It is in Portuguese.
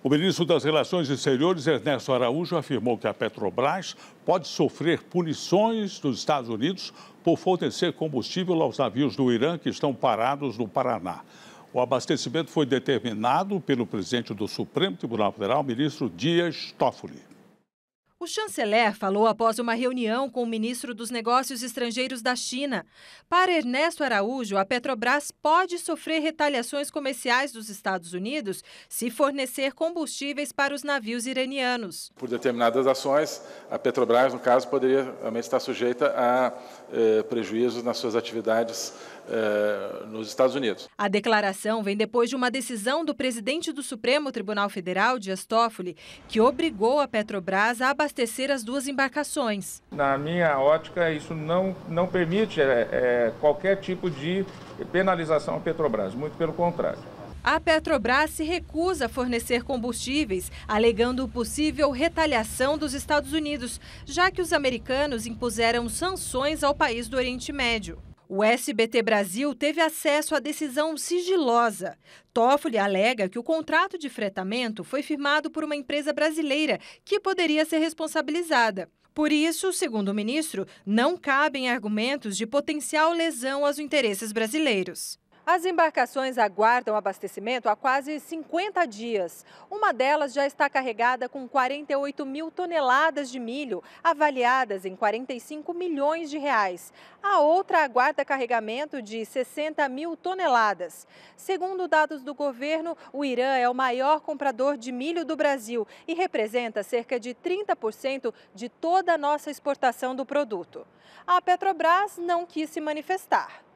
O ministro das Relações Exteriores, Ernesto Araújo, afirmou que a Petrobras pode sofrer punições dos Estados Unidos por fornecer combustível aos navios do Irã que estão parados no Paraná. O abastecimento foi determinado pelo presidente do Supremo Tribunal Federal, ministro Dias Toffoli chanceler falou após uma reunião com o ministro dos Negócios Estrangeiros da China. Para Ernesto Araújo, a Petrobras pode sofrer retaliações comerciais dos Estados Unidos se fornecer combustíveis para os navios iranianos. Por determinadas ações, a Petrobras, no caso, poderia realmente estar sujeita a eh, prejuízos nas suas atividades eh, nos Estados Unidos. A declaração vem depois de uma decisão do presidente do Supremo Tribunal Federal, Dias Toffoli, que obrigou a Petrobras a abastecer as duas embarcações. Na minha ótica, isso não, não permite é, qualquer tipo de penalização à Petrobras, muito pelo contrário. A Petrobras se recusa a fornecer combustíveis, alegando possível retaliação dos Estados Unidos, já que os americanos impuseram sanções ao país do Oriente Médio. O SBT Brasil teve acesso à decisão sigilosa. Toffoli alega que o contrato de fretamento foi firmado por uma empresa brasileira que poderia ser responsabilizada. Por isso, segundo o ministro, não cabem argumentos de potencial lesão aos interesses brasileiros. As embarcações aguardam abastecimento há quase 50 dias. Uma delas já está carregada com 48 mil toneladas de milho, avaliadas em 45 milhões de reais. A outra aguarda carregamento de 60 mil toneladas. Segundo dados do governo, o Irã é o maior comprador de milho do Brasil e representa cerca de 30% de toda a nossa exportação do produto. A Petrobras não quis se manifestar.